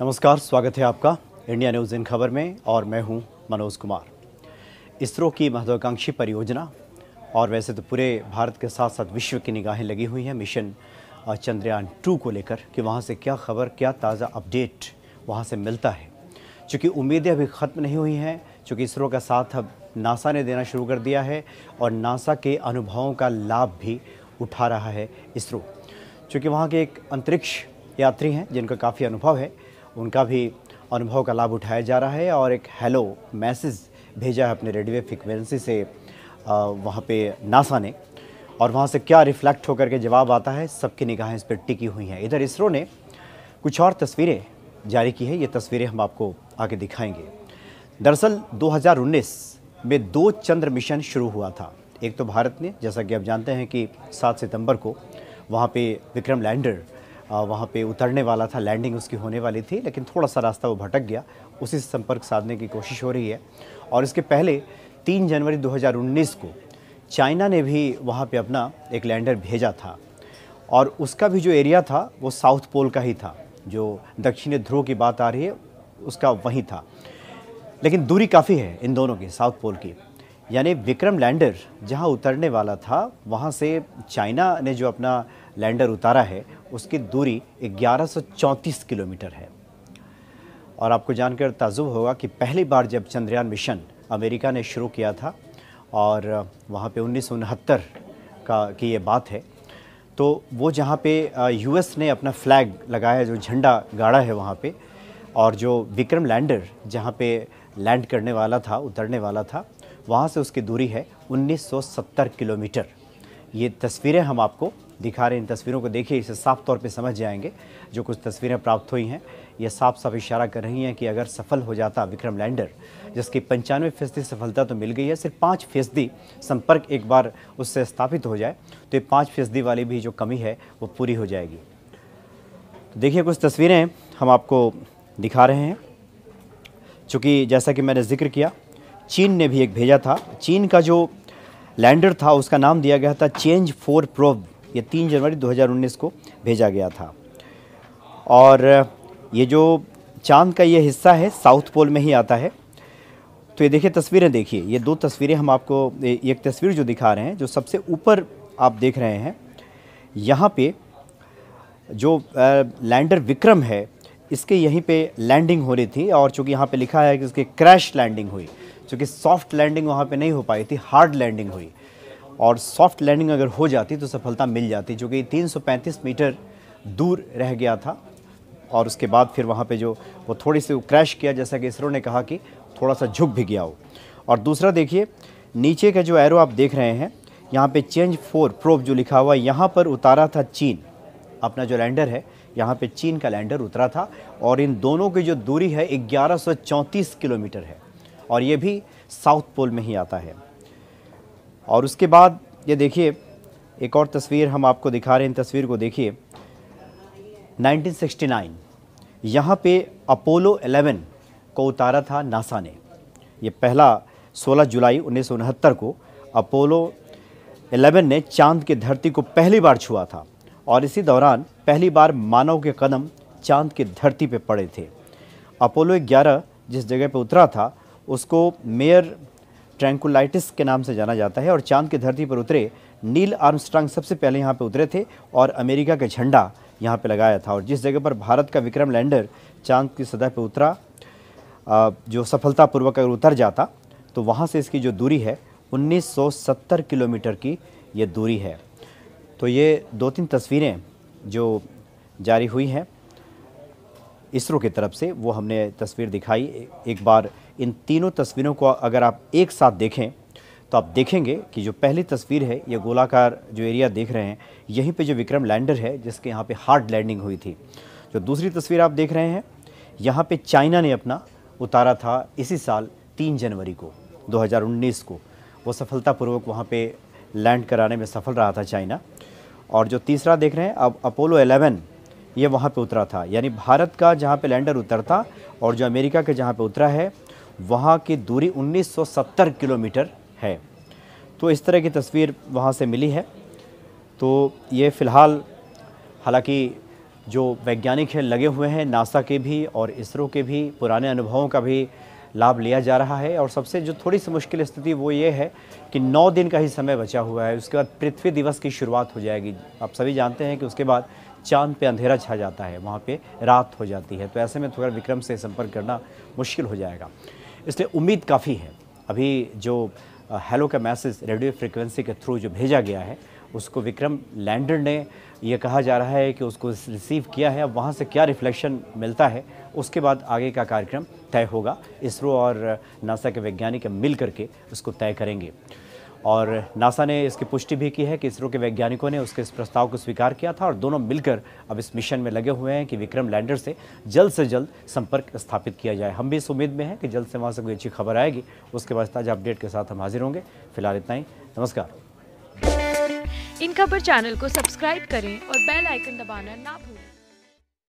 नमस्कार स्वागत है आपका इंडिया न्यूज़ इन खबर में और मैं हूं मनोज कुमार इसरो की महत्वाकांक्षी परियोजना और वैसे तो पूरे भारत के साथ साथ विश्व की निगाहें लगी हुई हैं मिशन चंद्रयान टू को लेकर कि वहाँ से क्या खबर क्या ताज़ा अपडेट वहाँ से मिलता है चूँकि उम्मीदें अभी ख़त्म नहीं हुई हैं चूँकि इसरो का साथ अब नासा ने देना शुरू कर दिया है और नासा के अनुभवों का लाभ भी उठा रहा है इसरो चूँकि वहाँ के एक अंतरिक्ष यात्री हैं जिनका काफ़ी अनुभव है उनका भी अनुभव का लाभ उठाया जा रहा है और एक हेलो मैसेज भेजा है अपने रेडियो फ्रिक्वेंसी से वहाँ पे नासा ने और वहाँ से क्या रिफ्लेक्ट होकर के जवाब आता है सबकी निगाहें इस पर टिकी हुई हैं इधर इसरो ने कुछ और तस्वीरें जारी की है ये तस्वीरें हम आपको आगे दिखाएंगे दरअसल 2019 में दो चंद्र मिशन शुरू हुआ था एक तो भारत ने जैसा कि आप जानते हैं कि 7 सितंबर को वहाँ पे विक्रम लैंडर वहाँ पे उतरने वाला था लैंडिंग उसकी होने वाली थी लेकिन थोड़ा सा रास्ता वो भटक गया उसी से संपर्क साधने की कोशिश हो रही है और इसके पहले तीन जनवरी 2019 को चाइना ने भी वहाँ पे अपना एक लैंडर भेजा था और उसका भी जो एरिया था वो साउथ पोल का ही था जो दक्षिणी ध्रुव की बात आ रही है उसका वहीं था लेकिन दूरी काफ़ी है इन दोनों की साउथ पोल की यानी विक्रम लैंडर जहां उतरने वाला था वहां से चाइना ने जो अपना लैंडर उतारा है उसकी दूरी 1134 किलोमीटर है और आपको जानकर ताजुब होगा कि पहली बार जब चंद्रयान मिशन अमेरिका ने शुरू किया था और वहाँ पे उन्नीस का की ये बात है तो वो जहाँ पे यूएस ने अपना फ्लैग लगाया जो झंडा गाड़ा है वहाँ पे और जो विक्रम लैंडर जहाँ पे लैंड करने वाला था उतरने वाला था वहाँ से उसकी दूरी है 1970 किलोमीटर ये तस्वीरें हम आपको दिखा रहे हैं इन तस्वीरों को देखिए इसे साफ तौर पे समझ जाएंगे जो कुछ तस्वीरें प्राप्त हुई हैं ये साफ साफ इशारा कर रही हैं कि अगर सफल हो जाता विक्रम लैंडर जिसकी पंचानवे फीसदी सफलता तो मिल गई है सिर्फ पाँच फीसदी संपर्क एक बार उससे स्थापित हो जाए तो ये पाँच फीसदी वाली भी जो कमी है वो पूरी हो जाएगी तो देखिए कुछ तस्वीरें हम आपको दिखा रहे हैं चूँकि जैसा कि मैंने जिक्र किया चीन ने भी एक भेजा था चीन का जो लैंडर था उसका नाम दिया गया था चेंज फोर प्रोब ये तीन जनवरी 2019 को भेजा गया था और ये जो चांद का ये हिस्सा है साउथ पोल में ही आता है तो ये देखिए तस्वीरें देखिए ये दो तस्वीरें हम आपको एक तस्वीर जो दिखा रहे हैं जो सबसे ऊपर आप देख रहे हैं यहाँ पे जो लैंडर विक्रम है इसके यहीं पे लैंडिंग हो रही थी और चूँकि यहाँ पे लिखा है कि इसके क्रैश लैंडिंग हुई क्योंकि सॉफ्ट लैंडिंग वहाँ पर नहीं हो पाई थी हार्ड लैंडिंग हुई और सॉफ्ट लैंडिंग अगर हो जाती तो सफलता मिल जाती जो कि 335 मीटर दूर रह गया था और उसके बाद फिर वहाँ पे जो वो थोड़ी सी क्रैश किया जैसा कि इसरो ने कहा कि थोड़ा सा झुक भी गया हो और दूसरा देखिए नीचे का जो एरो आप देख रहे हैं यहाँ पे चेंज फोर प्रोब जो लिखा हुआ है यहाँ पर उतारा था चीन अपना जो लैंडर है यहाँ पे चीन का लैंडर उतरा था और इन दोनों की जो दूरी है ग्यारह किलोमीटर है और ये भी साउथ पोल में ही आता है और उसके बाद ये देखिए एक और तस्वीर हम आपको दिखा रहे हैं इन तस्वीर को देखिए 1969 यहाँ पे अपोलो 11 को उतारा था नासा ने ये पहला 16 जुलाई उन्नीस को अपोलो 11 ने चांद की धरती को पहली बार छुआ था और इसी दौरान पहली बार मानव के कदम चांद की धरती पे पड़े थे अपोलो 11 जिस जगह पे उतरा था उसको मेयर ट्रैंकुलाइटिस के नाम से जाना जाता है और चांद की धरती पर उतरे नील आर्मस्ट्रांग सबसे पहले यहाँ पर उतरे थे और अमेरिका का झंडा यहाँ पर लगाया था और जिस जगह पर भारत का विक्रम लैंडर चांद की सतह पर उतरा जो सफलतापूर्वक अगर उतर जाता तो वहाँ से इसकी जो दूरी है 1970 किलोमीटर की ये दूरी है तो ये दो तीन तस्वीरें जो जारी हुई हैं इसरो की तरफ से वो हमने तस्वीर दिखाई एक बार इन तीनों तस्वीरों को अगर आप एक साथ देखें तो आप देखेंगे कि जो पहली तस्वीर है ये गोलाकार जो एरिया देख रहे हैं यहीं पे जो विक्रम लैंडर है जिसके यहाँ पे हार्ड लैंडिंग हुई थी जो दूसरी तस्वीर आप देख रहे हैं यहाँ पे चाइना ने अपना उतारा था इसी साल तीन जनवरी को 2019 को वो सफलतापूर्वक वहाँ पे लैंड कराने में सफल रहा था चाइना और जो तीसरा देख रहे हैं अब अपोलो एलेवन ये वहाँ पे उतरा था यानी भारत का जहाँ पे लैंडर उतरता और जो अमेरिका के जहाँ पे उतरा है वहाँ की दूरी 1970 किलोमीटर है तो इस तरह की तस्वीर वहाँ से मिली है तो ये फ़िलहाल हालांकि जो वैज्ञानिक हैं लगे हुए हैं नासा के भी और इसरो के भी पुराने अनुभवों का भी लाभ लिया जा रहा है और सबसे जो थोड़ी सी मुश्किल स्थिति वो ये है कि नौ दिन का ही समय बचा हुआ है उसके बाद पृथ्वी दिवस की शुरुआत हो जाएगी आप सभी जानते हैं कि उसके बाद चांद पे अंधेरा छा जाता है वहाँ पे रात हो जाती है तो ऐसे में थोड़ा विक्रम से संपर्क करना मुश्किल हो जाएगा इसलिए उम्मीद काफ़ी है अभी जो हेलो का मैसेज रेडियो फ्रिक्वेंसी के थ्रू जो भेजा गया है उसको विक्रम लैंडर ने यह कहा जा रहा है कि उसको रिसीव किया है अब वहाँ से क्या रिफ्लेक्शन मिलता है उसके बाद आगे का कार्यक्रम तय होगा इसरो और नासा के वैज्ञानिक मिल करके उसको तय करेंगे और नासा ने इसकी पुष्टि भी की है कि इसरो के वैज्ञानिकों ने उसके इस प्रस्ताव को स्वीकार किया था और दोनों मिलकर अब इस मिशन में लगे हुए हैं कि विक्रम लैंडर से जल्द से जल्द संपर्क स्थापित किया जाए हम भी इस उम्मीद में हैं कि जल्द से वहाँ से कोई अच्छी खबर आएगी उसके बाद ताज़ा अपडेट के साथ हम हाजिर होंगे फिलहाल इतना ही नमस्कार इन खबर चैनल को सब्सक्राइब करें और बेल आइकन दबाना ना भूलें